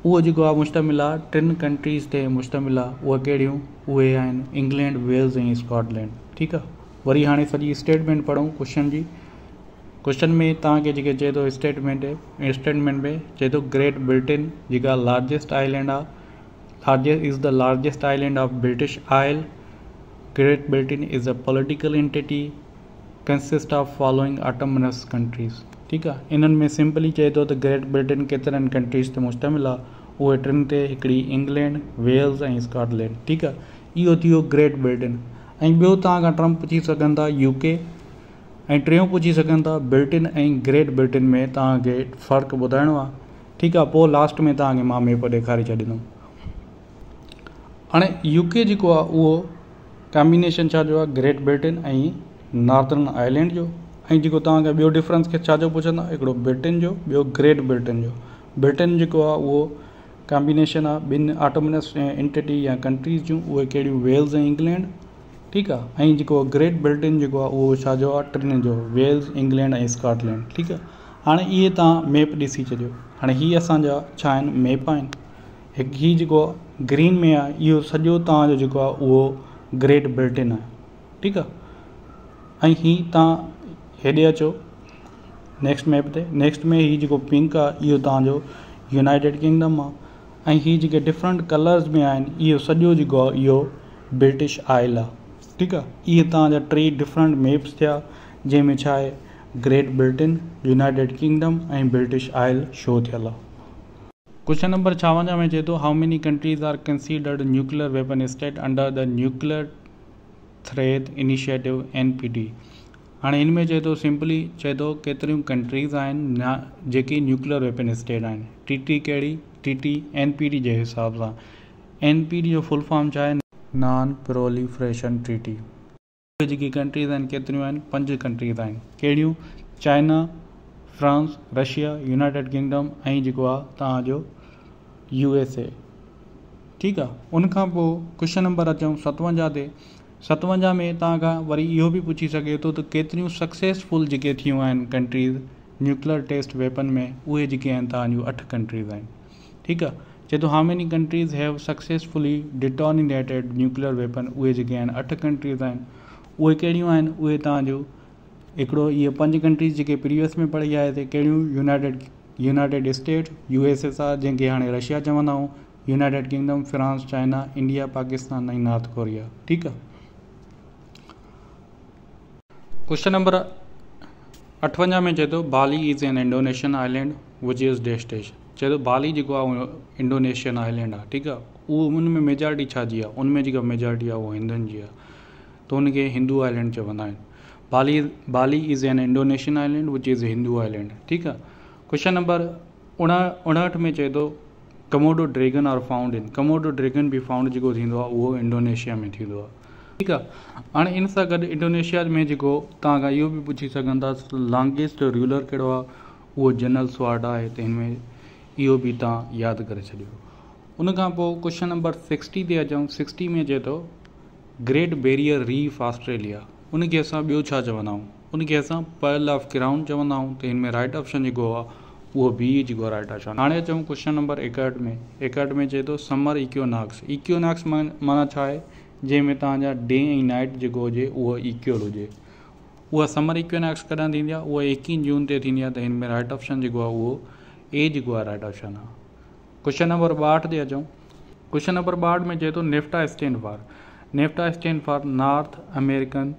उहो जेको आहे मुश्तमिल आहे टिनि कंट्रीस ते मुश्तमिल आहे उहे कहिड़ियूं उहे आहिनि इंग्लैंड वेल्स ऐं स्कॉटलैंड ठीकु आहे वरी हाणे सॼी स्टेटमेंट पढ़ूं क्वश्चन जी क्वश्शन में तव्हांखे जेके चए थो स्टेटमेंट स्टेटमेंट में चए थो ग्रेट ब्रिटेन जेका लार्जेस्ट आइलैंड आहे largest is the largest island of British isle great Britain is a political entity consist of following autonomous countries ठीकु आहे इन्हनि में सिंपली चए थो त ग्रेट ब्रिटेन केतिरनि कंट्रीज़ ते मुश्तमिल आहे उहे टिनि ते हिकिड़ी इंग्लैंड वेल्स ऐं स्कॉटलैंड ठीकु आहे इहो थी वियो ग्रेट ब्रिटेन ऐं ॿियो तव्हां खां ट्रम्प पुछी सघंदो आहे यूके ऐं टियों पुछी सघनि था ब्रिटेन ऐं ग्रेट ब्रिटेन में तव्हांखे फ़र्क़ु ॿुधाइणो आहे ठीकु आहे पोइ लास्ट में तव्हांखे मां मेप ॾेखारे छॾींदुमि हाणे यूके जेको आहे उहो कॉम्बिनेशन छा जो आहे ग्रेट ब्रिटेन ऐं नॉर्दन आइलैंड जो ऐं जेको तव्हांखे ॿियो डिफ्रेंस खे छाजो पुछंदा हिकिड़ो ब्रिटेन जो ॿियो ग्रेट ब्रिटेन जो ब्रिटेन जेको आहे उहो कॉम्बिनेशन आहे ॿिनि ऑटोमिनस ऐं इंटिटी या कंट्रीज़ जूं उहे कहिड़ियूं वेल्स ऐं इंग्लैंड ठीकु आहे ऐं जेको ग्रेट ब्रिटेन जेको आहे उहो छाजो आहे टिनि जो वेल्स इंग्लैंड ऐं स्कॉटलैंड ठीकु आहे हाणे इहे तव्हां मेप ॾिसी छॾियो हाणे हीअ असांजा छा आहिनि मेप आहिनि हिकु हीअ जेको आहे ग्रीन में आहे इहो सॼो तव्हांजो जेको आहे उहो ग्रेट ब्रिटेन आहे ठीकु आहे ऐं हीअ तव्हां हेॾे अचो नेक्स्ट मैप ते नेक्स्ट में हीउ जेको पिंक आहे इहो तव्हांजो यूनाइटेड किंगडम आहे ऐं हीउ जेके डिफरेंट कलर्स में आहिनि इहो सॼो जेको आहे इहो ब्रिटिश आयल आहे ठीकु आहे इहे तव्हांजा टे डिफरेंट मेप्स थिया जंहिंमें छा आहे ग्रेट ब्रिटेन यूनाइटेड किंगडम ऐं ब्रिटिश आयल शो थियल आहे क्वेश्चन नंबर छावंजाह में चए थो how many countries are considered nuclear weapon state under the nuclear threat initiative N P NPT हाणे हिन में चए थो सिंपली चए थो केतिरियूं कंट्रीज़ आहिनि ना जेकी न्यूक्लियर वेपन स्टेट आहिनि टी टी कहिड़ी T T N P T जे हिसाब सां एन पी टी जो फुल फॉर्म छा आहे नॉन प्रोलीफ्रेशन टी टी जेकी कंट्रीज़ आहिनि केतिरियूं आहिनि पंज कंट्रीज़ आहिनि कहिड़ियूं China France Russia United kingdom ऐं जेको आहे तव्हांजो यू एस ए ठीकु आहे उनखां पोइ क्वेश्चन नंबर अचूं सतवंजाह ते सतवंजाह में तव्हां खां वरी इहो बि पुछी सघे थो त केतिरियूं सक्सेसफुल जेके थियूं आहिनि कंट्रीज़ न्यूक्लियर टेस्ट वेपन में उहे जेके आहिनि तव्हां जूं अठ कंट्रीज़ आहिनि ठीकु आहे चए थो how many countries have successfully detonated nuclear weapon उहे जेके आहिनि अठ कंट्रीज़ आहिनि उहे कहिड़ियूं आहिनि उहे तव्हांजो हिकिड़ो इहे पंज कंट्रीज़ जेके प्रीवियस में पढ़ी आहे हिते कहिड़ियूं United United State U S S R जंहिंखे हाणे रशिया चवंदा आहियूं United Kingdom France China India Pakistan ऐं नॉर्थ कोरिया ठीकु आहे क्वेश्चन नंबर अठवंजाह में चए थो Bali is an Indonesian island which is destination चए थो बाली जेको आहे इंडोनेशियन आइलैंड आहे ठीकु आहे उहो उन में मेजॉरिटी छा जी आहे उन में जेका मेजॉरिटी आहे उहा हिंदुनि जी आहे त हुनखे हिंदू आइलैंड चवंदा आहिनि Bali Bali is an Indonesian island which is Hindu island ठीकु आहे क्वेश्चन नंबर उण उणहठि में चए थो Komodo dragon are found in Komodo dragon बि फाउंड जेको थींदो आहे उहो इंडोनेशिया में थींदो आहे અને ઇન્ડોનેશિયા મે જેકો તાકા યે ભી પૂછી સકંદા લાન્ગેસ્ટ રૂલર કળો વો જનરલ સુઆડા હે તે ઇનમે યે ભી તા યાદ કરે ચડ્યો ઉનકા પો ક્વેશ્ચન નંબર 60 દે જાઉં 60 મે જે તો ગ્રેડ બેરિયર રીફ ઓસ્ટ્રેલિયા ઉનકે આસા બ્યો છા ચવનાઉ ઉનકે આસા પર્લ ઓફ ગ્રાઉન્ડ ચવનાઉ તે ઇનમે રાઈટ ઓપ્શન જે ગોવા વો બી જે ગો રાઈટ આ છે આણે ચઉં ક્વેશ્ચન નંબર 11 મે એકેડમે જે તો સમર ઇક્વોનાક્સ ઇક્વોનાક્સ માના છાય जंहिंमें तव्हांजा डे ऐं नाइट जेको हुजे उहो इक्वल हुजे उहा समर इक्वेनेक्स कॾहिं थींदी आहे उहा एकवीह जून ते थींदी आहे त हिन में राइट ऑप्शन जेको आहे उहो ए जेको आहे राइट ऑप्शन आहे क्वेश्चन नंबर ॿाहठि ते अचूं क्वेश्चन नंबर ॿाहठि में चए थो NAFTA stand for NAFTA stand for North American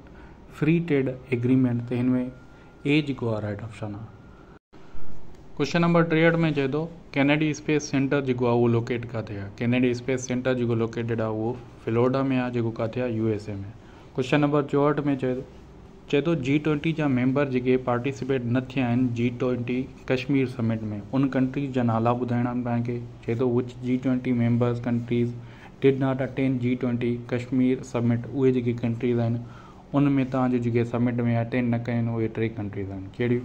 free trade agreement त हिन में ए जेको आहे राइट ऑप्शन आहे क्वेश्चन नंबर टेट में चए थो कैनेडी स्पेस सेंटर जो आहे लोकेट किथे कैनेडी स्पेस सेंटर जो लोकेटेड आहे उहो फिलोडा में आहे जेको किथे आहे यूएसए में क्वेश्चन नंबर चोहठि में चए थो चए थो जी ट्वेंटी जा मेंबर जेके पार्टिसिपेट न थिया जी ट्वेंटी कश्मीर समिट में उन कंट्रीज़ जा नाला ॿुधाइणा आहिनि तव्हांखे चए which G twenty members countries did not attend G twenty Kashmir summit उहे कंट्रीज़ आहिनि उन में तव्हांजो जेके समिट में अटेंड न कनि उहे टे कंट्रीज़ आहिनि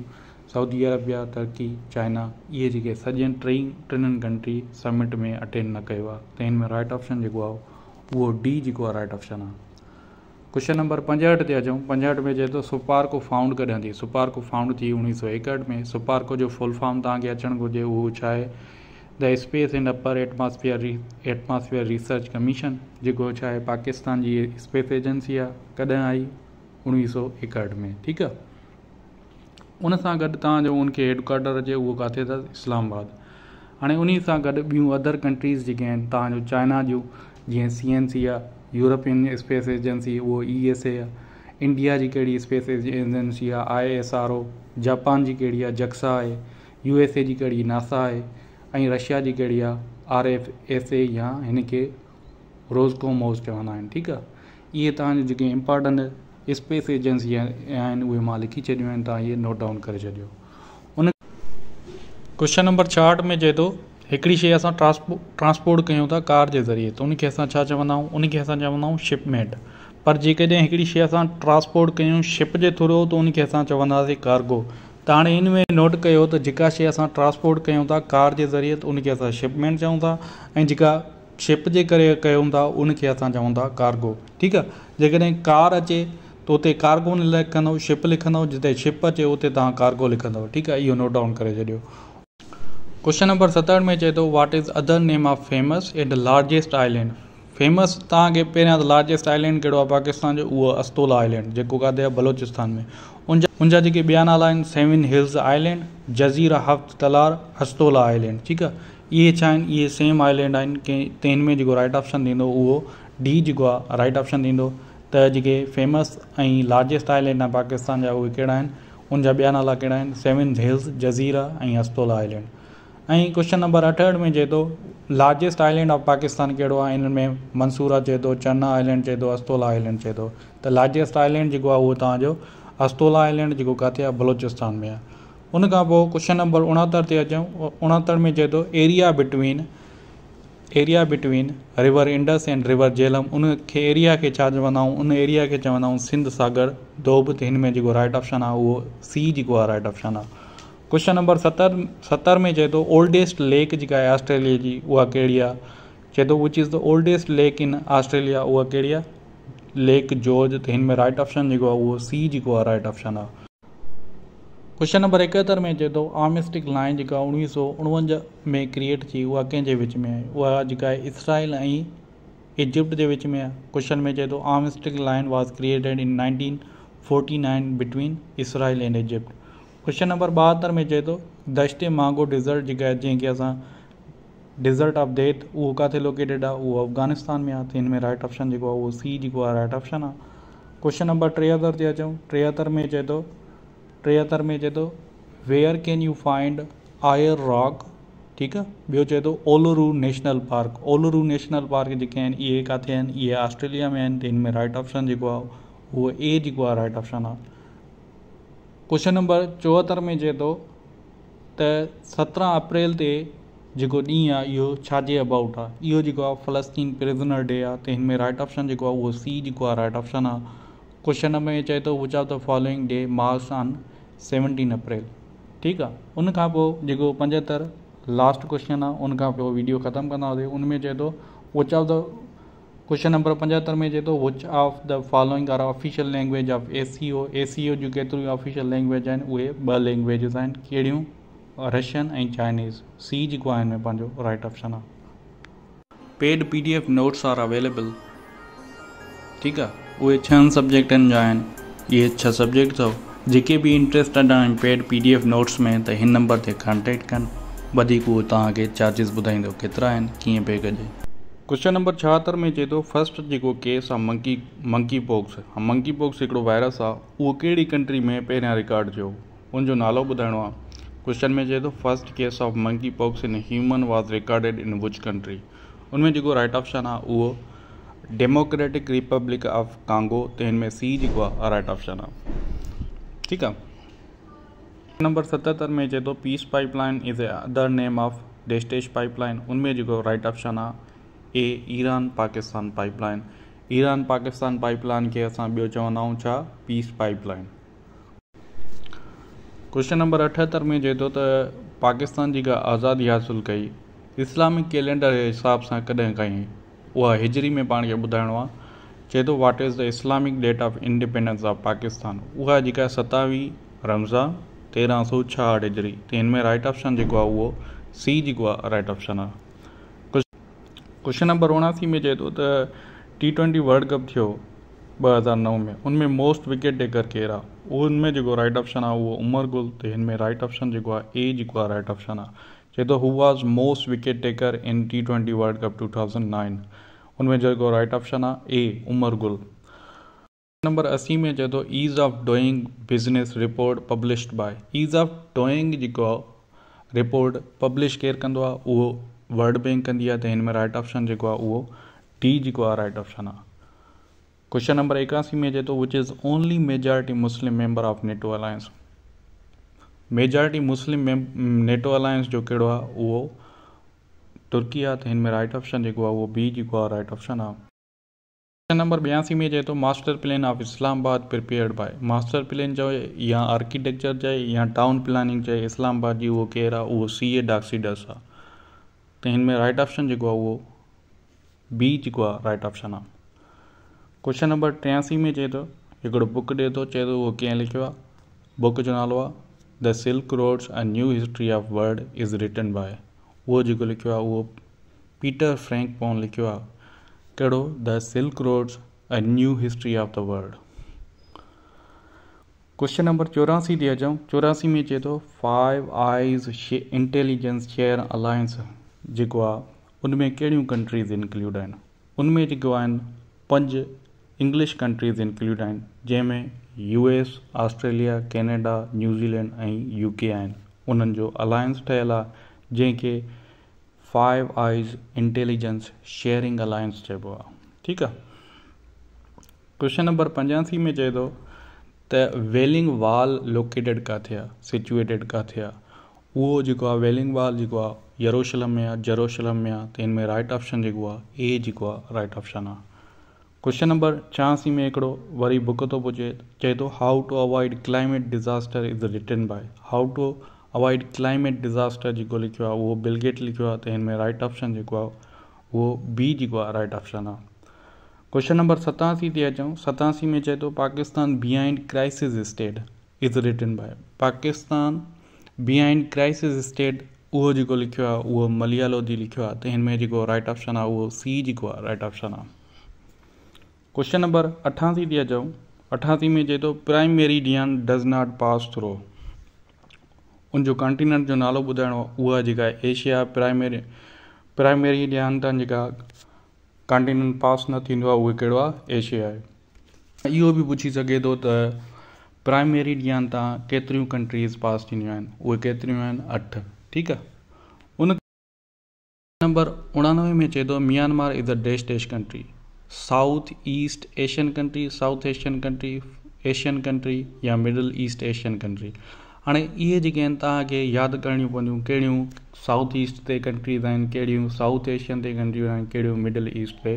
साउदी अरेबिया टर्की चाइना इहे जेके सॼनि टई टिनि कंट्री समिट में अटेंड न कयो आहे त हिन में राइट ऑप्शन जेको आहे उहो डी जेको आहे राइट ऑप्शन आहे क्वेश्चन नंबर पंजहठि ते अचूं पंजहठि में चए थो सुपारको फाउंड कॾहिं थी सुपारको फाउंड थी उणिवीह सौ एकहठि में सुपारको जो फुल फॉर्म तव्हांखे अचणु घुरिजे उहो छा आहे the space in upper atmosphere re atmosphere research commission जेको छा आहे पाकिस्तान जी स्पेस एजेंसी आहे कॾहिं आई उणिवीह सौ एकहठि में ठीकु आहे उन सां गॾु तव्हांजो उनखे हेडक्वाटर अचे उहो किथे अथसि इस्लामाबाद हाणे उन सां गॾु ॿियूं अदर कंट्रीज़ जेके आहिनि तव्हांजो चाइना जूं जीअं सी एन सी आहे यूरोपियन स्पेस एजेंसी उहो ई एस ए आहे इंडिया जी कहिड़ी स्पेस एजेंसी आहे I S R O Japan जी कहिड़ी आहे जक्सा आहे यू एस ए जी कहिड़ी नासा आहे ऐं रशिया जी कहिड़ी आहे आर एफ एस ए या हिन खे रोज़को मोज़ चवंदा आहिनि ठीकु आहे इहे तव्हांजो जेके इंपोर्टेंट स्पेस एजेंसी आहिनि उहे मां लिखी छॾियूं आहिनि तव्हां इहे नोट डाउन करे छॾियो उन क्वेश्चन नंबर छाहठि में चए थो हिकिड़ी शइ असां ट्रांसपो ट्रांसपोर्ट कयूं था कार जे ज़रिए त उनखे असां छा चवंदा आहियूं उनखे असां चवंदा आहियूं शिपमेंट पर जेकॾहिं हिकिड़ी शइ असां ट्रांसपोर्ट कयूं शिप जे थ्रू त उनखे असां चवंदासीं कार्गो त हाणे इन में नोट कयो त जेका शइ असां ट्रांसपोर्ट कयूं था कार जे ज़रिए त उनखे असां शिपमेंट चऊं था ऐं जेका शिप जे करे कयूं था उनखे असां चऊं था कार्गो ठीकु आहे जेकॾहिं कार अचे त उते कारगो लिखंदव शिप लिखंदव जिते शिप अचे उते तव्हां कार्गो लिखंदव ठीकु आहे इहो नोट डाउन करे छॾियो क्वेश्चन नंबर सतरि में चए थो what is other name of famous and largest island famous तव्हांखे पहिरियां त लार्जेस्ट आइलैंड कहिड़ो आहे पाकिस्तान जो उहो अस्तोला आइलैंड जेको किथे आहे बलोचिस्तान में उनजा उनजा जेके ॿिया नाला आहिनि सेविन हिल्स आइलैंड जज़ीरा हफ़्त तलार अस्तोला आइलैंड ठीकु आहे इहे छा आहिनि इहे सेम आइलैंड आहिनि कंहिं त में जेको राइट ऑप्शन थींदो उहो डी जेको आहे राइट ऑप्शन थींदो त जेके फेमस ऐं लार्जेस्ट आइलैंड आहे पाकिस्तान जा उहे कहिड़ा आहिनि उन जा ॿिया नाला कहिड़ा आहिनि सेवन हिल्स जज़ीरा ऐं अस्तोला आइलैंड ऐं क्वशन नंबर अठहठि में चए थो लार्जेस्ट आइलैंड ऑफ पाकिस्तान कहिड़ो आहे हिन में मंसूरा चए थो चन्ना आइलैंड चए थो अस्तोला आइलैंड चए थो त लार्जेस्ट आइलैंड जेको आहे उहो तव्हांजो अस्तोला आइलैंड जेको किथे आहे बलोचिस्तान में आहे उनखां पोइ क्वश्चन नंबर उणहतरि ते अचूं उणहतरि में चए थो area between area between river Indus and river Jhelum उन खे एरिया के छा चवंदा उन एरिया के चवंदा सिंध सागर दोब त में जेको राइट ऑप्शन आहे उहो सी जेको राइट ऑप्शन आहे क्वेश्चन नंबर सत्तर सत्तर में चए थो ओल्डेस्ट लेक जी आहे ऑस्ट्रेलिया की उहा कहिड़ी आहे चए थो which is the oldest lake in Australia उहा कहिड़ी आहे लेक जॉर्ज त में राइट ऑप्शन जेको सी जेको आहे राइट ऑप्शन आहे क्वेश्चन नंबर एकहतरि में चए तो आमिस्टिक लाइन जेका उणिवीह सौ उणिवंजाह में क्रिएट थी उहा कंहिंजे विच में आहे उहा जेका आहे इसराइल ऐं इजिप्ट जे विच में आहे क्वेशन में चए थो armistice line was created in nineteen forty nine between Israel and Egypt question number ॿाहतरि में चए थो दश्त मांगो डिज़र्ट जेका आहे जंहिंखे असां डिज़र्ट ऑफ देत उहो किथे लोकेटिड आहे उहो अफगानिस्तान में आहे त हिन में राइट ऑप्शन जेको आहे उहो सी जेको आहे राइट ऑप्शन आहे क्वेश्चन नंबर टेहतरि ते अचूं टेहतरि में चए थो टेहतरि में चए थो where can you find Ayers rock ठीक आहे ॿियो चए थो Uluru national park Uluru national park जो ये इहे किथे आहिनि ऑस्ट्रेलिया में आहिनि त राइट ऑप्शन जेको आहे ए जेको राइट ऑप्शन आहे क्वेश्चन नंबर चौहत्तर में चए थो त अप्रैल से जो ॾींहुं अबाउट आहे इहो जेको फ़लस्तीन प्रिज़नर डे आहे राइट ऑप्शन जेको सी जेको राइट ऑप्शन आहे क्वेश्चन में चए थो which of the following day marks on seventeen April ठीकु आहे उनखां पोइ जेको पंजहतरि लास्ट क्वेश्चन आहे उनखां पोइ वीडियो ख़तमु कंदा उनमें उन में चए थो which of the question number पंजहतरि में चए थो which of the following are official language of A C O A C O जूं केतिरियूं ऑफिशियल लैंग्वेज आहिनि उहे ॿ लैंग्वेजिस आहिनि कहिड़ियूं रशियन ऐं चाइनीज़ सी जेको आहे हिन पंहिंजो राइट ऑप्शन आहे paid P D F notes are available ठीकु आहे उहे छहनि सब्जेक्टनि जा आहिनि इहे छह सब्जेक्ट अथव जेके बि इंट्रेस्टेड आहिनि paid P D F notes में त हिन नंबर ते कॉन्टेक्ट कनि वधीक उहो तव्हांखे चार्जिस ॿुधाईंदो केतिरा आहिनि कीअं पे कजे क्वेश्चन नंबर छाहतरि में चए थो फस्ट जेको केस आहे monkey monkey pox monkey pox हिकिड़ो वायरस आहे उहो कहिड़ी कंट्री में पहिरियां रिकॉड थियो उनजो नालो ॿुधाइणो आहे क्वेश्चन में चए थो first case of monkey pox in human was recorded in which country उन में जेको राइट ऑप्शन आहे उहो डेमोक्रेटिक रिपब्लिक ऑफ कांगो त हिन में सी जेको आहे राइट ऑप्शन आहे ठीक है नंबर सतहत्तर में चे तो peace pipeline line is other name of डेस्टेज पाइपलाइन उनमें जो राइट ऑप्शन आ A Iran Pakistan pipeline Iran Pakistan pipeline के खे बो ॿियो पीस पाइपलाइन क्वेश्चन नंबर अठहत्तर में चे तो पाकिस्तान जी का आज़ादी हासिल कई इस्लामिक कैलेंडर के हिसाब से कदें कई वह हिजरी में पान के ॿुधाइणो आहे चए थो what is the Islamic date of independence of Pakistan उहा जेका सतावीह रमज़ान तेरहं सौ छाहठि जहिड़ी त हिन में राइट ऑप्शन जेको आहे उहो सी जेको आहे आहे राइट ऑप्शन क्वेश्चन नंबर उणासी में चए थो त टी ट्वेंटी वर्ल्ड कप थियो ॿ हज़ार नव में हुन में मोस्ट विकेट टेकर केरु आहे उनमें जेको राइट ऑप्शन आहे उहो उमर गुल त हिन में राइट ऑप्शन जेको आहे ए जेको आहे राइट ऑप्शन आहे चए थो who was most wicket taker in T twenty world cup two thousand nine में जेको राइट ऑप्शन आहे ए उमर गुल नंबर असी में चए थो ease of doing business report published by ease of doing जेको आहे रिपोट पब्लिश केरु कंदो आहे उहो वर्ड बैंक कंदी आहे त हिन में राइट ऑप्शन जेको आहे उहो डी जेको आहे राइट ऑप्शन आहे क्वेश्चन नंबर एकासी में चए थो which is only majority Muslim member of NATO alliance majority Muslim में नेटो अलायंस जो कहिड़ो आहे उहो तुर्की आहे त राइट ऑप्शन जेको बी जो राइट ऑप्शन आ क्वेश्चन नंबर बयासी में चए तो master plan of Islamabad prepared by master plan है या आर्किटेक्चर चए या टाउन प्लानिंग चए इस्लामाबाद जी वो केर आ वो सी ए डाक्सीडस आ तो इनमें में राइट ऑप्शन जो आहे बी जो राइट ऑप्शन आ क्वेश्चन नंबर टियासी में चए थो एक बुक डे तो चए थो तो, तो वो कें लिखो बुक जो नालो आ the silk roads a new history of world is written by उहो जेको लिखियो आहे उहो पीटर फ्रैंक पॉन लिखियो आहे कहिड़ो the silk roads a new history of the world question number चौरासी ते अचूं चौरासी में अचे थो फाइव आइज़ शे इंटेलिजेंस शेयर अलायंस जेको आहे उनमें कहिड़ियूं कंट्रीज़ इंक्लूड आहिनि उनमें जेको आहिनि पंज इंग्लिश कंट्रीज़ इंक्लूड आहिनि जंहिंमें U S Australia Canada New Zealand ऐं यू के आहिनि उन्हनि जो अलायंस ठहियलु आहे जंहिंखे five eyes intelligence sharing alliance चइबो आहे ठीकु आहे क्वश्चन नंबर पंजासी में चए थो त वेलिंग वाल लोकेटेड किथे आहे सिचुएटेड किथे आहे उहो जेको आहे वेलिंग वाल जेको आहे यरोशलम में आहे जरोशलम में आहे त हिन में राइट ऑप्शन जेको आहे ए जेको आहे राइट ऑप्शन आहे क्वश्चन नंबर छहासी में हिकिड़ो वरी बुक थो पुछे चए थो how to avoid climate disaster is written by how to avoid climate disaster जो लिखो आहे बिलगेट लिखो तो इनमें में राइट ऑप्शन जो वो बी जो आहे राइट ऑप्शन आ क्वेश्चन नंबर सतासी से अचूं सतासी में चए तो Pakistan behind crisis state is written by Pakistan behind crisis state वो जो लिखो आहे उहो मलयालो जी लिखियो आहे राइट ऑप्शन आ सी जो आहे राइट ऑप्शन आ क्वेश्चन नंबर अठासी से अचूं अठासी में चए थो prime meridian does not pass through उनजो कॉन्टीनंट जो नालो ॿुधाइणो आहे उहा जेका एशिया प्राइमेरी प्राइमरी ॾीहनि तां जेका कॉन्टिनंट पास न थींदो आहे उहो कहिड़ो आहे एशिया आहे इहो बि पुछी सघे थो त प्राइमेरी ॾींहनि तां केतिरियूं कंट्रीज़ पास थींदियूं आहिनि उहे केतिरियूं आहिनि अठ ठीकु आहे उन नंबर उणानवे में चए थो म्यांमार इज़ अ डेशेश country south east Asian country south Asian country Asian country या मिडल ईस्ट एशियन कंट्री हाणे इहे जेके आहिनि तव्हांखे यादि करणियूं पवंदियूं कहिड़ियूं साउथ ईस्ट ते कंट्रीज़ आहिनि कहिड़ियूं साउथ एशियन ते कंट्रियूं आहिनि कहिड़ियूं मिडल ईस्ट ते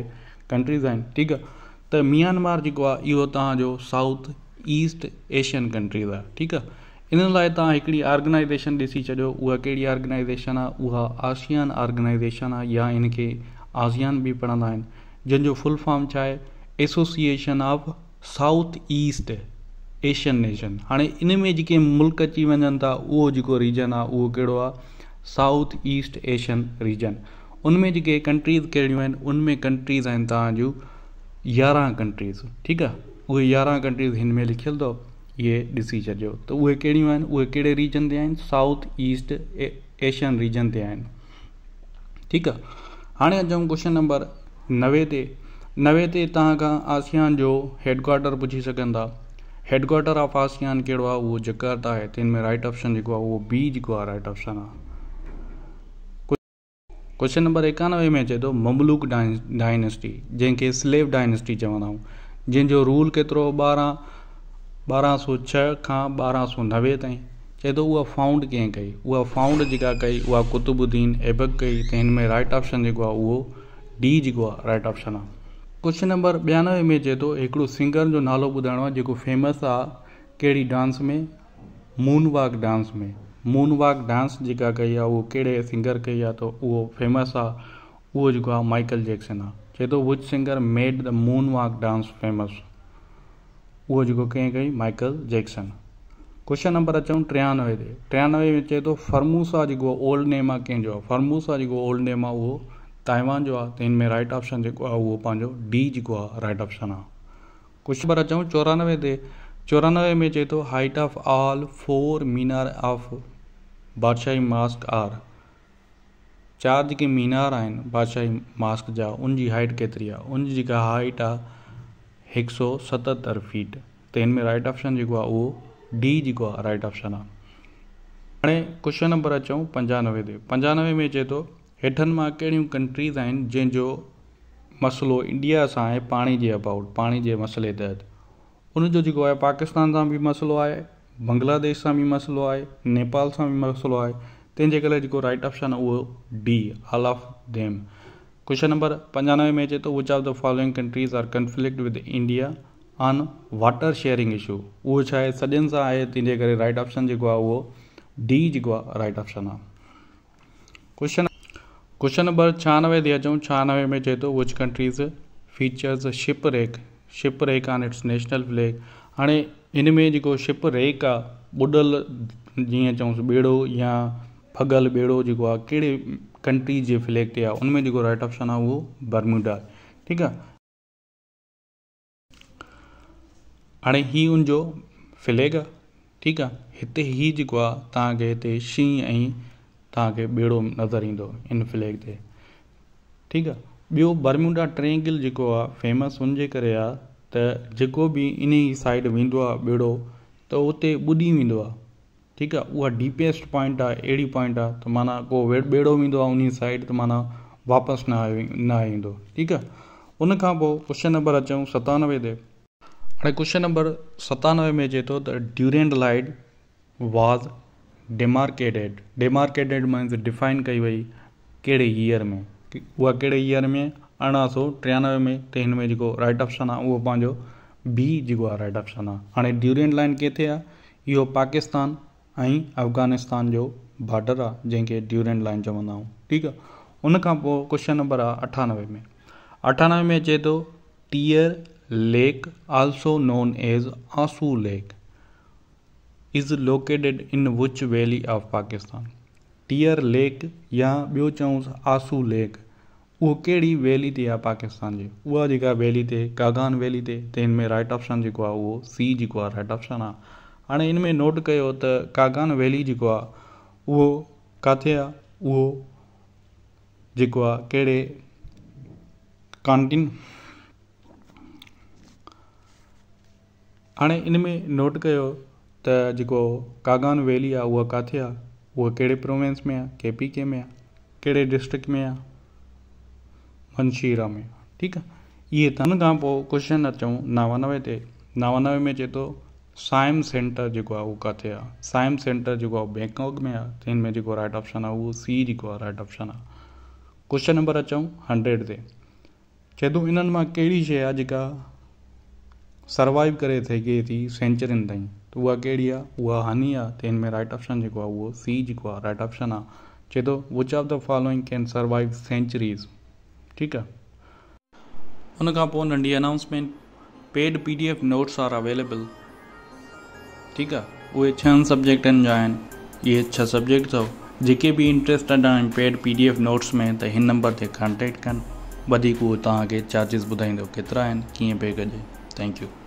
कंट्रीज़ आहिनि ठीकु आहे त म्यांमार जेको आहे इहो तव्हांजो साउथ ईस्ट एशियन कंट्रीज़ आहे ठीकु आहे इन लाइ तव्हां हिकिड़ी ऑर्गनाइज़ेशन ॾिसी छॾियो उहा कहिड़ी आर्गनाइज़ेशन आहे उहा आसियान आर्गनाइज़ेशन आहे या इनखे आसियान बि पढ़ंदा आहिनि जंहिंजो फुल फॉर्म छा आहे association of south east Asian nation हाणे इन में जेके मुल्क अची वञनि था उहो जेको रीजन आहे उहो कहिड़ो आहे साउथ ईस्ट एशियन रीजन उन में जेके कंट्रीज़ कहिड़ियूं आहिनि उन में कंट्रीज़ आहिनि तव्हां जूं यारहं कंट्रीज़ ठीकु आहे उहे यारहं कंट्रीज़ हिन में लिखियलु अथव इहे ॾिसी छॾियो त उहे कहिड़ियूं आहिनि उहे कहिड़े रीजन ते आहिनि साउथ ईस्ट एशियन रीजन ते आहिनि ठीकु आहे हाणे अचूं क्वेश्चन नंबर नवे ते नवे ते तव्हां खां आसियान जो हेडक्वाटर पुछी सघंदा हेडक्वाटर ऑफ आसियान कहिड़ो आहे उहो जकार्ता आहे त हिन में राइट ऑप्शन जेको आहे बी जेको राइट ऑप्शन आहे क्वेश्चन नंबर एकानवे में अचे थो ममलूक डायनेस्टी जंहिंखे स्लेव डायनेस्टी चवंदा आहियूं रूल केतिरो ॿारहं ॿारहं सौ छह का बारह सौ नवे ताईं चए थो उहा फाउंड कीअं कई वह फाउंड जेका कई उहा कुतुबुद्दीन एबक कई त हिन राइट ऑप्शन जेको आहे डी जेको राइट ऑप्शन आहे क्वेश्चन नंबर ॿियानवे में चए थो हिकिड़ो सिंगर जो नालो ॿुधाइणो आहे जेको फेमस आहे कहिड़ी डांस में मून वाक डांस में मून वाक डांस जेका कई आहे उहो कहिड़े सिंगर कई आहे त उहो फेमस आहे उहो जेको आहे माइकल जैक्सन आहे चए थो which singer made the moonwalk dance famous उहो जेको कंहिं कई माइकल जैक्सन क्वेश्चन नंबर अचऊं टियानवे ते टियानवे में चए थो फर्मूसा जेको ओल्ड नेम आहे कंहिंजो आहे फर्मूसा जेको ओल्ड नेम आहे उहो ताइवान जो आहे त हिन में राइट ऑप्शन जेको आहे उहो पंहिंजो डी जेको आहे राइट ऑप्शन आहे कुझु नंबर अचूं चोरानवे ते चोरानवे में चए थो height of all four minar of Badshahi mosque are चार जेके मीनार आहिनि बादशाही मास्क जा उन जी हाइट केतिरी आहे उन जी जेका हाइट आहे हिकु सौ सतहतरि फीट त हिन में राइट ऑप्शन जेको आहे उहो डी जेको आहे राइट ऑप्शन आहे हाणे क्वेश्चन नंबर अचूं पंजानवे ते पंजानवे में चए थो हेठनि मां कहिड़ियूं कंट्रीज़ आहिनि जंहिंजो मसइलो इंडिया सां आहे पाणी जे अबाउट पाणी जे मसइले तहत उन जो जेको आहे पाकिस्तान सां बि मसइलो आहे बांग्लादेश सां बि मसइलो आहे नेपाल सां बि मसइलो आहे तंहिंजे करे जेको राइट ऑप्शन आहे उहो D all of them question number पंजानवे में अचे थो which of the following countries are conflict with India on water sharing issue उहो छा आहे सॼनि सां आहे तंहिंजे करे राइट ऑप्शन जेको आहे उहो डी जेको आहे राइट ऑप्शन आहे क्वेश्चन क्वेश्चन नंबर छियानवे ते अचूं छियानवे में चए तो which countries features shipwreck shipwreck on its national flag हाँ इनमें जो शिप रेक आहे बुॾल जीअं चऊंसि ॿेड़ो या फगल बेड़ो जो आहे कंट्री के फ्लैग से उनमें जो राइट ऑप्शन आ उहो बर्मुडा ठीकु आहे हाणे हीउ उनजो फ्लैग ठीक है आहे ही जो जेको आहे तव्हांखे ॿेड़ो नज़र ईंदो इन फ्लैग ते ठीकु आहे ॿियो बर्मुडा ट्रेंगल जेको आहे फेमस हुनजे करे आहे त जेको बि इन ई साइड वेंदो आहे ॿेड़ो त उते ॿुॾी वेंदो आहे ठीकु आहे उहा डीपेस्ट पॉइंट आहे अहिड़ी पॉइंट आहे त माना को वेंदो आहे उन साइड त माना वापसि न आयो न ईंदो ठीकु आहे उन खां पोइ क्वेश्चन नंबर अचूं सतानवे ते हाणे क्वेश्चन नंबर सतानवे में अचे थो त ड्यूरेंड लाइड वाज़ डिमार्केटेड डिमार्केटेड मीन्स डिफाइन कई वई कहिड़े ईयर में उहा कहिड़े ईयर में अरिड़हं सौ टियानवे में त हिन में जेको राइट ऑप्शन आहे उहो पंहिंजो बी जेको आहे राइट ऑप्शन आहे हाणे ड्यूरियन लाइन किथे आहे इहो पाकिस्तान ऐं अफगानिस्तान जो बॉडर आहे जंहिंखे ड्यूरियन लाइन चवंदा आहियूं ठीकु आहे उनखां पोइ क्वशन नंबर आहे अठानवे में अठानवे में अचे थो tear lake also known as Ansoo lake is located in which valley of Pakistan tear lake या ॿियो चयूंसि आसू लेक उहो कहिड़ी वैली ते आहे पाकिस्तान जी उहा जेका वैली ते कागान वैली ते त हिन में राइट ऑप्शन जेको आहे उहो सी जेको आहे राइट ऑप्शन आहे हाणे इन में नोट कयो त कागान वैली जेको आहे उहो किथे आहे उहो जेको आहे कहिड़े कॉन्टिन हाणे इन में नोट कयो त कागान वैली आहे उहा किथे आहे उहा कहिड़े प्रोविंस में आहे के पी के में आहे कहिड़े डिस्ट्रिक्ट में आहे मंशीरा में ठीक ठीकु आहे तन खां क्वेश्चन अचूं नवानवे ते नवानवे में चे तो साइम सेंटर जो वो उहो किथे आहे साइम सेंटर जो आहे बैंकॉक में आहे त में जेको राइट ऑप्शन आहे उहो सी जेको राइट ऑप्शन आहे क्वेश्चन नंबर अचूं हंड्रेड से चे तो इन्हनि मां कहिड़ी शइ आहे सर्वाइव करे सघे थी सेंचुरियुनि ताईं उहा कहिड़ी आहे उहा हानी आहे त हिन में राइट ऑप्शन जेको आहे उहो सी जेको आहे राइट ऑप्शन आहे चए थो which of the following can survive centuries ठीकु आहे उन खां पोइ नंढी announcement paid F notes are available ठीकु आहे उहे छहनि सबजेक्टनि जा आहिनि इहे छह सब्जेक्ट अथव जेके बि इंट्रेस्टेड आहिनि paid P D F notes में त हिन नंबर ते कॉन्टेक्ट कनि वधीक उहो तव्हांखे चार्जिस ॿुधाईंदो केतिरा आहिनि कीअं पे कजे थैंक यू